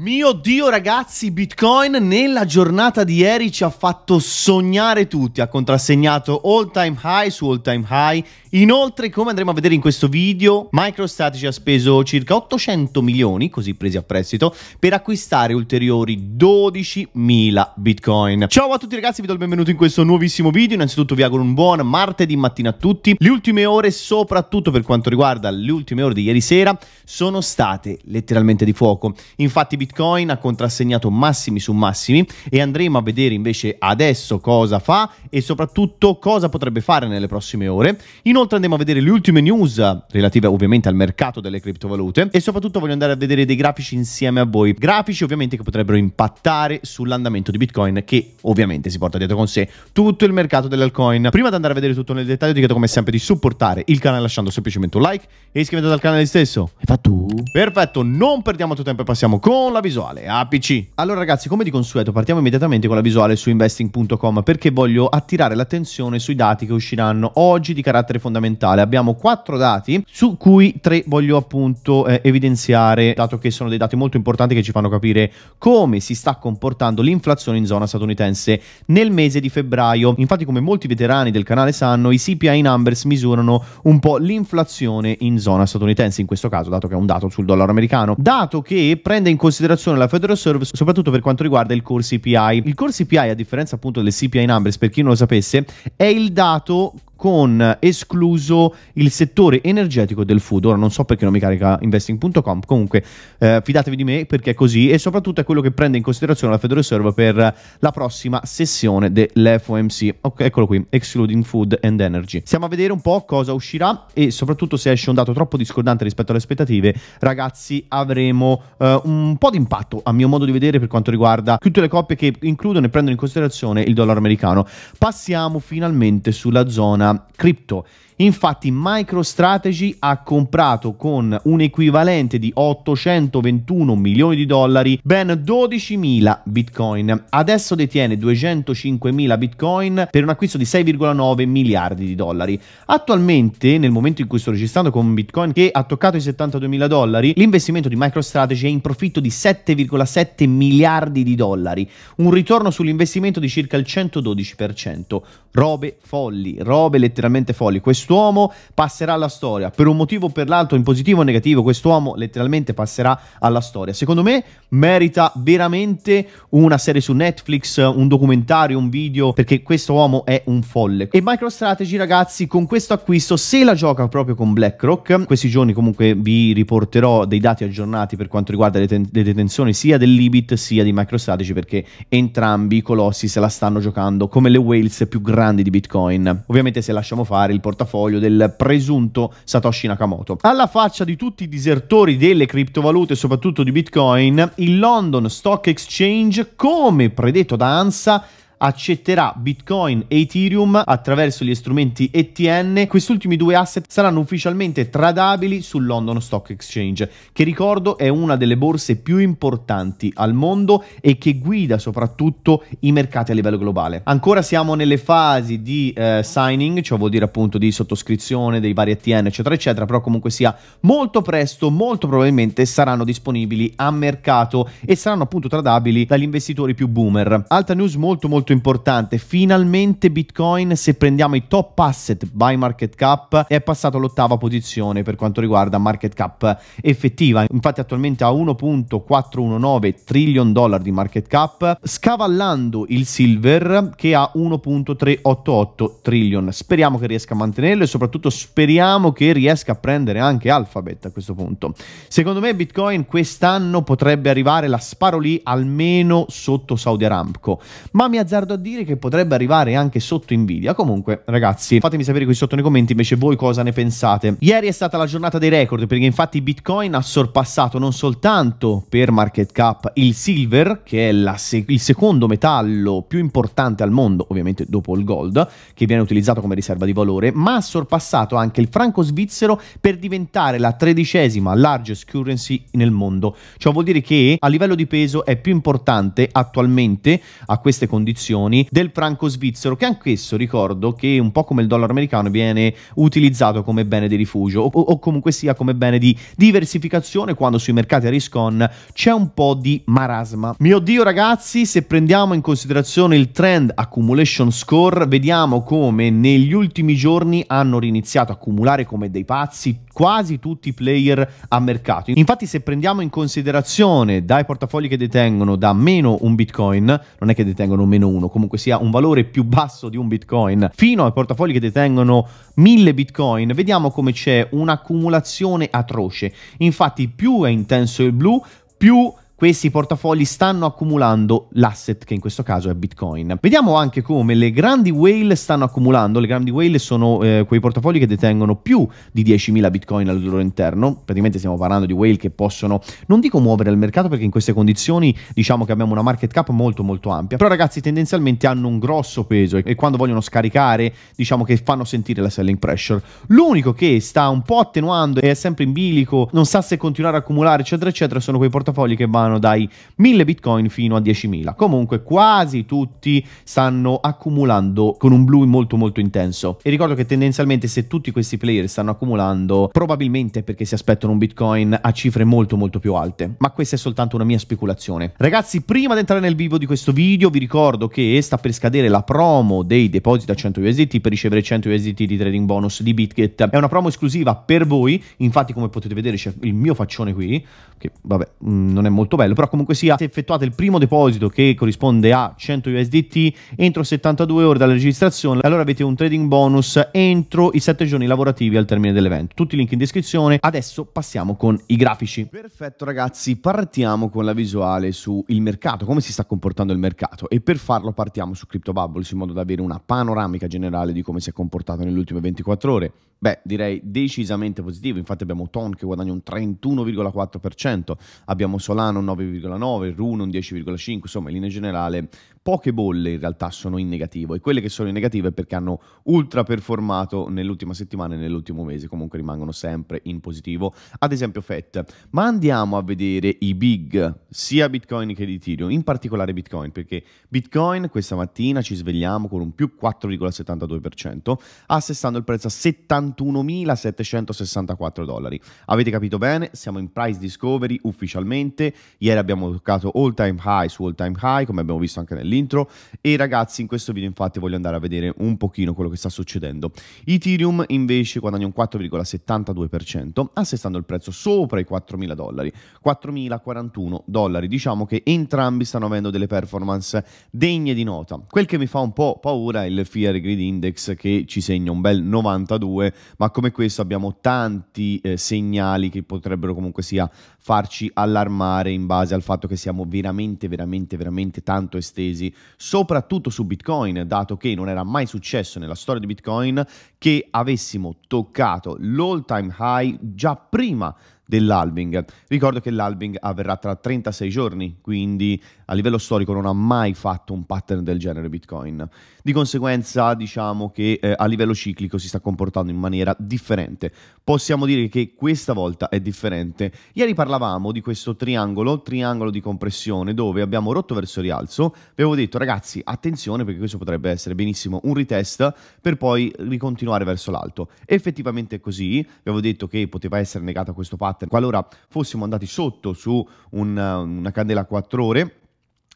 Mio Dio ragazzi, Bitcoin nella giornata di ieri ci ha fatto sognare tutti, ha contrassegnato all time high su all time high, inoltre come andremo a vedere in questo video MicroStrategy ha speso circa 800 milioni, così presi a prestito, per acquistare ulteriori 12.000 Bitcoin. Ciao a tutti ragazzi, vi do il benvenuto in questo nuovissimo video, innanzitutto vi auguro un buon martedì mattina a tutti, le ultime ore soprattutto per quanto riguarda le ultime ore di ieri sera sono state letteralmente di fuoco, infatti Bitcoin ha contrassegnato massimi su massimi e andremo a vedere invece adesso cosa fa e soprattutto cosa potrebbe fare nelle prossime ore. Inoltre andremo a vedere le ultime news relative ovviamente al mercato delle criptovalute e soprattutto voglio andare a vedere dei grafici insieme a voi. Grafici ovviamente che potrebbero impattare sull'andamento di Bitcoin che ovviamente si porta dietro con sé tutto il mercato delle dell'alcoin. Prima di andare a vedere tutto nel dettaglio ti chiedo come sempre di supportare il canale lasciando semplicemente un like e iscrivendoti al canale stesso. E fa tu. Perfetto, non perdiamo altro tempo e passiamo con la visuale, APC. Allora ragazzi, come di consueto, partiamo immediatamente con la visuale su investing.com perché voglio attirare l'attenzione sui dati che usciranno oggi di carattere fondamentale. Abbiamo quattro dati su cui tre voglio appunto eh, evidenziare, dato che sono dei dati molto importanti che ci fanno capire come si sta comportando l'inflazione in zona statunitense nel mese di febbraio. Infatti, come molti veterani del canale sanno, i CPI numbers misurano un po' l'inflazione in zona statunitense, in questo caso, dato che è un dato sul dollaro americano, dato che prende in considerazione considerazione la Federal Reserve soprattutto per quanto riguarda il core CPI. Il core CPI, a differenza appunto delle CPI Numbers, per chi non lo sapesse, è il dato con escluso il settore energetico del food. Ora non so perché non mi carica investing.com, comunque eh, fidatevi di me perché è così e soprattutto è quello che prende in considerazione la Federal Reserve per la prossima sessione dell'FOMC. Okay, eccolo qui, Excluding Food and Energy. Siamo a vedere un po' cosa uscirà e soprattutto se esce un dato troppo discordante rispetto alle aspettative, ragazzi, avremo eh, un po' di impatto a mio modo di vedere per quanto riguarda tutte le coppie che includono e prendono in considerazione il dollaro americano. Passiamo finalmente sulla zona cripto Infatti MicroStrategy ha comprato con un equivalente di 821 milioni di dollari ben 12.000 bitcoin. Adesso detiene 205.000 bitcoin per un acquisto di 6,9 miliardi di dollari. Attualmente, nel momento in cui sto registrando con bitcoin che ha toccato i 72.000 dollari, l'investimento di MicroStrategy è in profitto di 7,7 miliardi di dollari, un ritorno sull'investimento di circa il 112%. Robe folli, robe letteralmente folli. Questo quest'uomo passerà alla storia, per un motivo o per l'altro, in positivo o negativo, quest'uomo letteralmente passerà alla storia. Secondo me merita veramente una serie su Netflix, un documentario, un video, perché questo uomo è un folle. E MicroStrategy ragazzi con questo acquisto se la gioca proprio con BlackRock, questi giorni comunque vi riporterò dei dati aggiornati per quanto riguarda le, ten- le detenzioni sia dell'Ibit sia di MicroStrategy perché entrambi i colossi se la stanno giocando come le whales più grandi di Bitcoin. Ovviamente se lasciamo fare il portafoglio portafoglio del presunto Satoshi Nakamoto. Alla faccia di tutti i disertori delle criptovalute, soprattutto di Bitcoin, il London Stock Exchange, come predetto da ANSA, accetterà Bitcoin e Ethereum attraverso gli strumenti ETN. Questi ultimi due asset saranno ufficialmente tradabili sul London Stock Exchange, che ricordo è una delle borse più importanti al mondo e che guida soprattutto i mercati a livello globale. Ancora siamo nelle fasi di eh, signing, cioè vuol dire appunto di sottoscrizione dei vari ETN, eccetera, eccetera, però comunque sia molto presto, molto probabilmente saranno disponibili a mercato e saranno appunto tradabili dagli investitori più boomer. Altra news molto molto importante. Finalmente Bitcoin, se prendiamo i top asset by market cap, è passato all'ottava posizione per quanto riguarda market cap effettiva. Infatti attualmente ha 1.419 trillion dollari di market cap, scavallando il silver che ha 1.388 trillion. Speriamo che riesca a mantenerlo e soprattutto speriamo che riesca a prendere anche Alphabet a questo punto. Secondo me Bitcoin quest'anno potrebbe arrivare la sparo lì almeno sotto Saudi Aramco, ma mi azzardo azzardo a dire che potrebbe arrivare anche sotto Nvidia. Comunque, ragazzi, fatemi sapere qui sotto nei commenti invece voi cosa ne pensate. Ieri è stata la giornata dei record perché infatti Bitcoin ha sorpassato non soltanto per market cap il silver, che è se- il secondo metallo più importante al mondo, ovviamente dopo il gold, che viene utilizzato come riserva di valore, ma ha sorpassato anche il franco svizzero per diventare la tredicesima largest currency nel mondo. Ciò vuol dire che a livello di peso è più importante attualmente a queste condizioni ripercussioni del franco svizzero, che anch'esso ricordo che un po' come il dollaro americano viene utilizzato come bene di rifugio o, o comunque sia come bene di diversificazione quando sui mercati a risk on c'è un po' di marasma. Mio dio ragazzi, se prendiamo in considerazione il trend accumulation score, vediamo come negli ultimi giorni hanno riniziato a accumulare come dei pazzi quasi tutti i player a mercato. Infatti se prendiamo in considerazione dai portafogli che detengono da meno un bitcoin, non è che detengono meno 1, comunque sia un valore più basso di un bitcoin, fino ai portafogli che detengono 1000 bitcoin, vediamo come c'è un'accumulazione atroce. Infatti più è intenso il blu, più questi portafogli stanno accumulando l'asset che in questo caso è Bitcoin. Vediamo anche come le grandi whale stanno accumulando, le grandi whale sono eh, quei portafogli che detengono più di 10.000 Bitcoin al loro interno, praticamente stiamo parlando di whale che possono, non dico muovere il mercato perché in queste condizioni diciamo che abbiamo una market cap molto molto ampia, però ragazzi tendenzialmente hanno un grosso peso e quando vogliono scaricare diciamo che fanno sentire la selling pressure. L'unico che sta un po' attenuando e è sempre in bilico, non sa se continuare a accumulare eccetera eccetera sono quei portafogli che vanno vanno dai 1000 bitcoin fino a 10.000. Comunque quasi tutti stanno accumulando con un blu molto molto intenso. E ricordo che tendenzialmente se tutti questi player stanno accumulando, probabilmente perché si aspettano un bitcoin a cifre molto molto più alte. Ma questa è soltanto una mia speculazione. Ragazzi, prima di entrare nel vivo di questo video vi ricordo che sta per scadere la promo dei depositi a 100 USDT per ricevere 100 USDT di trading bonus di BitGet. È una promo esclusiva per voi, infatti come potete vedere c'è il mio faccione qui, che vabbè mm, non è molto molto bello, però comunque sia, se effettuate il primo deposito che corrisponde a 100 USDT entro 72 ore dalla registrazione, allora avete un trading bonus entro i 7 giorni lavorativi al termine dell'evento. Tutti i link in descrizione. Adesso passiamo con i grafici. Perfetto ragazzi, partiamo con la visuale sul mercato, come si sta comportando il mercato e per farlo partiamo su Crypto Bubbles in modo da avere una panoramica generale di come si è comportato nelle ultime 24 ore. Beh, direi decisamente positivo, infatti abbiamo Ton che guadagna un 31,4%, abbiamo Solano un 9,9, il RUN un 10,5, insomma in linea generale poche bolle in realtà sono in negativo e quelle che sono in negativo è perché hanno ultra performato nell'ultima settimana e nell'ultimo mese, comunque rimangono sempre in positivo, ad esempio FET. Ma andiamo a vedere i big, sia Bitcoin che Ethereum, in particolare Bitcoin, perché Bitcoin questa mattina ci svegliamo con un più 4,72%, assestando il prezzo a 71.764 dollari. Avete capito bene? Siamo in price discovery ufficialmente, ieri abbiamo toccato all time high su all time high, come abbiamo visto anche nel dell'intro e ragazzi in questo video infatti voglio andare a vedere un pochino quello che sta succedendo. Ethereum invece guadagna un 4,72% assestando il prezzo sopra i 4.000 dollari, 4.041 dollari, diciamo che entrambi stanno avendo delle performance degne di nota. Quel che mi fa un po' paura è il Fear Grid Index che ci segna un bel 92, ma come questo abbiamo tanti eh, segnali che potrebbero comunque sia farci allarmare in base al fatto che siamo veramente veramente veramente tanto estesi mesi, soprattutto su Bitcoin, dato che non era mai successo nella storia di Bitcoin che avessimo toccato l'all time high già prima dell'Albing. Ricordo che l'Albing avverrà tra 36 giorni, quindi a livello storico non ha mai fatto un pattern del genere Bitcoin. Di conseguenza diciamo che eh, a livello ciclico si sta comportando in maniera differente. Possiamo dire che questa volta è differente. Ieri parlavamo di questo triangolo, triangolo di compressione, dove abbiamo rotto verso il rialzo. Vi Avevo detto ragazzi attenzione perché questo potrebbe essere benissimo un retest per poi ricontinuare verso l'alto. Effettivamente è così, avevo detto che poteva essere negato questo pattern watt. Qualora fossimo andati sotto su un, una candela a 4 ore,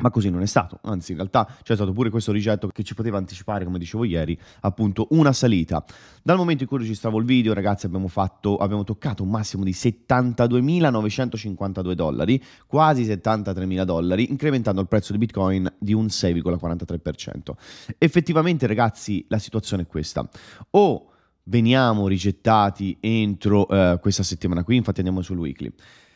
ma così non è stato, anzi in realtà c'è stato pure questo rigetto che ci poteva anticipare, come dicevo ieri, appunto una salita. Dal momento in cui registravo il video, ragazzi, abbiamo, fatto, abbiamo toccato un massimo di 72.952 dollari, quasi 73.000 dollari, incrementando il prezzo di Bitcoin di un 6,43%. Effettivamente, ragazzi, la situazione è questa. O veniamo rigettati entro eh, questa settimana qui, infatti andiamo sul weekly.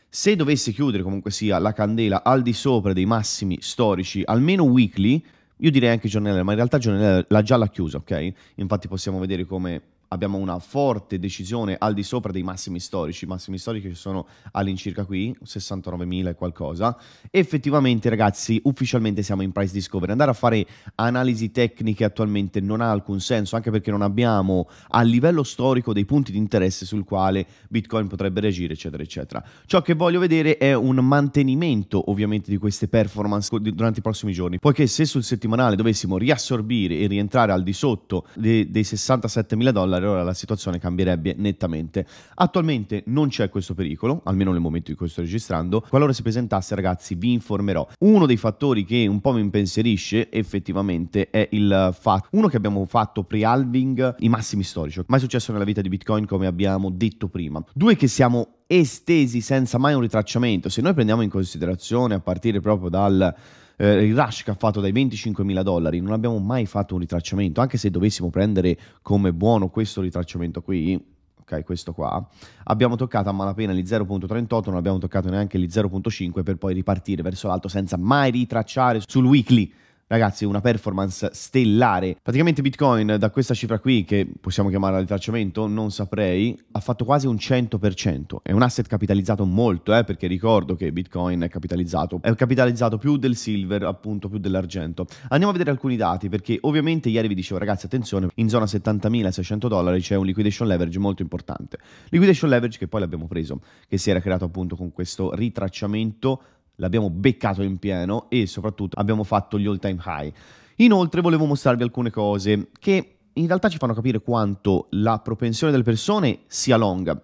Se dovesse chiudere comunque sia la candela al di sopra dei massimi storici, almeno weekly, io direi anche giornaliera, ma in realtà giornaliera l'ha già la chiusa, ok? Infatti possiamo vedere come abbiamo una forte decisione al di sopra dei massimi storici, i massimi storici che sono all'incirca qui, 69.000 e qualcosa. Effettivamente ragazzi, ufficialmente siamo in price discovery, andare a fare analisi tecniche attualmente non ha alcun senso, anche perché non abbiamo a livello storico dei punti di interesse sul quale Bitcoin potrebbe reagire, eccetera, eccetera. Ciò che voglio vedere è un mantenimento ovviamente di queste performance durante i prossimi giorni, poiché se sul settimanale dovessimo riassorbire e rientrare al di sotto dei 67.000 dollari, allora la situazione cambierebbe nettamente. Attualmente non c'è questo pericolo, almeno nel momento in cui sto registrando. Qualora si presentasse, ragazzi, vi informerò. Uno dei fattori che un po' mi impensierisce effettivamente è il fatto, uno che abbiamo fatto pre-halving i massimi storici, mai successo nella vita di Bitcoin come abbiamo detto prima. Due che siamo estesi senza mai un ritracciamento. Se noi prendiamo in considerazione a partire proprio dal eh, il rush che ha fatto dai 25 mila dollari, non abbiamo mai fatto un ritracciamento, anche se dovessimo prendere come buono questo ritracciamento qui, ok, questo qua, abbiamo toccato a malapena gli 0.38, non abbiamo toccato neanche gli 0.5 per poi ripartire verso l'alto senza mai ritracciare sul weekly. Ragazzi, una performance stellare. Praticamente Bitcoin da questa cifra qui, che possiamo chiamarla ritracciamento, non saprei, ha fatto quasi un 100%. È un asset capitalizzato molto, eh, perché ricordo che Bitcoin è capitalizzato, è capitalizzato più del silver, appunto, più dell'argento. Andiamo a vedere alcuni dati, perché ovviamente ieri vi dicevo, ragazzi, attenzione, in zona 70.600 dollari c'è un liquidation leverage molto importante. Liquidation leverage che poi l'abbiamo preso, che si era creato appunto con questo ritracciamento l'abbiamo beccato in pieno e soprattutto abbiamo fatto gli all time high. Inoltre volevo mostrarvi alcune cose che in realtà ci fanno capire quanto la propensione delle persone sia longa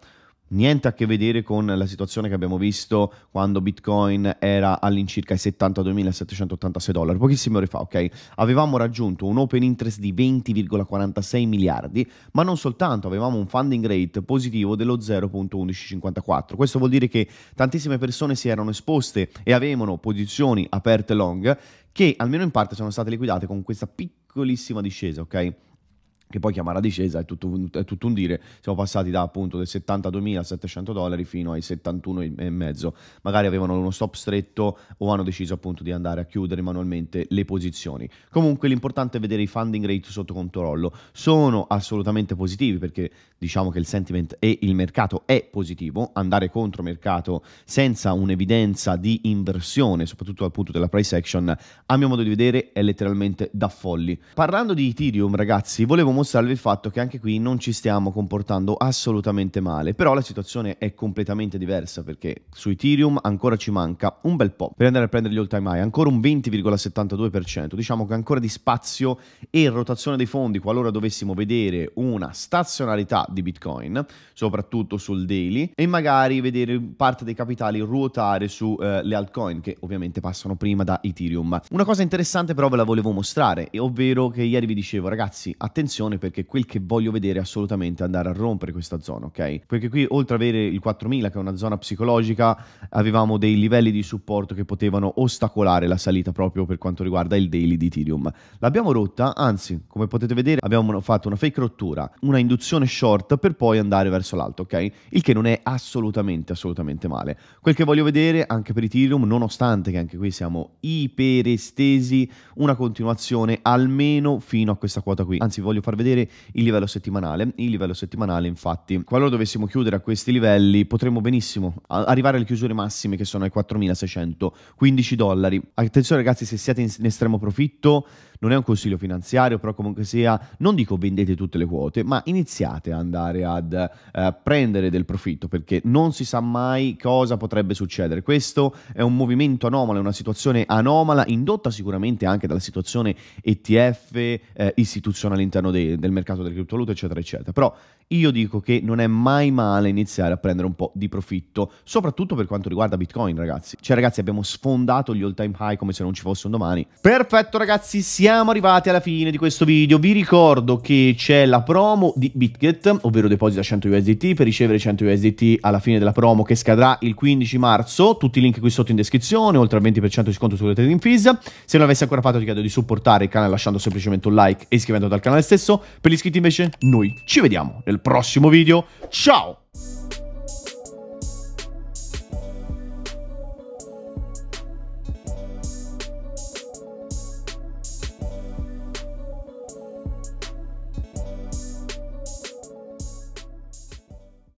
niente a che vedere con la situazione che abbiamo visto quando Bitcoin era all'incirca i 72.786 dollari, pochissime ore fa, ok? Avevamo raggiunto un open interest di 20,46 miliardi, ma non soltanto, avevamo un funding rate positivo dello 0.1154. Questo vuol dire che tantissime persone si erano esposte e avevano posizioni aperte long che almeno in parte sono state liquidate con questa piccolissima discesa, ok? che poi chiama la discesa, è tutto, un, è tutto, un dire, siamo passati da appunto del 72.700 dollari fino ai 71,5, magari avevano uno stop stretto o hanno deciso appunto di andare a chiudere manualmente le posizioni. Comunque l'importante è vedere i funding rate sotto controllo, sono assolutamente positivi perché diciamo che il sentiment e il mercato è positivo, andare contro mercato senza un'evidenza di inversione, soprattutto dal punto della price action, a mio modo di vedere è letteralmente da folli. Parlando di Ethereum ragazzi, volevo teniamo il fatto che anche qui non ci stiamo comportando assolutamente male, però la situazione è completamente diversa perché su Ethereum ancora ci manca un bel po' per andare a prendere gli all time high, ancora un 20,72%, diciamo che ancora di spazio e rotazione dei fondi qualora dovessimo vedere una stazionalità di Bitcoin, soprattutto sul daily e magari vedere parte dei capitali ruotare sulle eh, altcoin che ovviamente passano prima da Ethereum. Una cosa interessante però ve la volevo mostrare, ovvero che ieri vi dicevo ragazzi, attenzione attenzione perché quel che voglio vedere è assolutamente andare a rompere questa zona, ok? Perché qui oltre ad avere il 4000 che è una zona psicologica, avevamo dei livelli di supporto che potevano ostacolare la salita proprio per quanto riguarda il daily di Ethereum. L'abbiamo rotta, anzi, come potete vedere, abbiamo fatto una fake rottura, una induzione short per poi andare verso l'alto, ok? Il che non è assolutamente assolutamente male. Quel che voglio vedere anche per Ethereum, nonostante che anche qui siamo iperestesi, una continuazione almeno fino a questa quota qui. Anzi, voglio farvi vedere il livello settimanale. Il livello settimanale, infatti, qualora dovessimo chiudere a questi livelli, potremmo benissimo arrivare alle chiusure massime che sono ai 4.615 dollari. Attenzione ragazzi, se siete in estremo profitto non è un consiglio finanziario, però comunque sia, non dico vendete tutte le quote, ma iniziate ad andare ad eh, prendere del profitto perché non si sa mai cosa potrebbe succedere. Questo è un movimento anomalo, è una situazione anomala indotta sicuramente anche dalla situazione ETF eh, istituzionale all'interno de- del mercato delle criptovalute, eccetera, eccetera. Però io dico che non è mai male iniziare a prendere un po' di profitto, soprattutto per quanto riguarda Bitcoin, ragazzi. Cioè, ragazzi, abbiamo sfondato gli all time high come se non ci fosse un domani. Perfetto, ragazzi, si è siamo arrivati alla fine di questo video. Vi ricordo che c'è la promo di BitGet, ovvero deposita 100 USDT per ricevere 100 USDT alla fine della promo che scadrà il 15 marzo. Tutti i link qui sotto in descrizione, oltre al 20% di sconto sulle trading fees. Se non l'avessi ancora fatto ti chiedo di supportare il canale lasciando semplicemente un like e iscrivendoti al canale stesso. Per gli iscritti invece noi ci vediamo nel prossimo video. Ciao!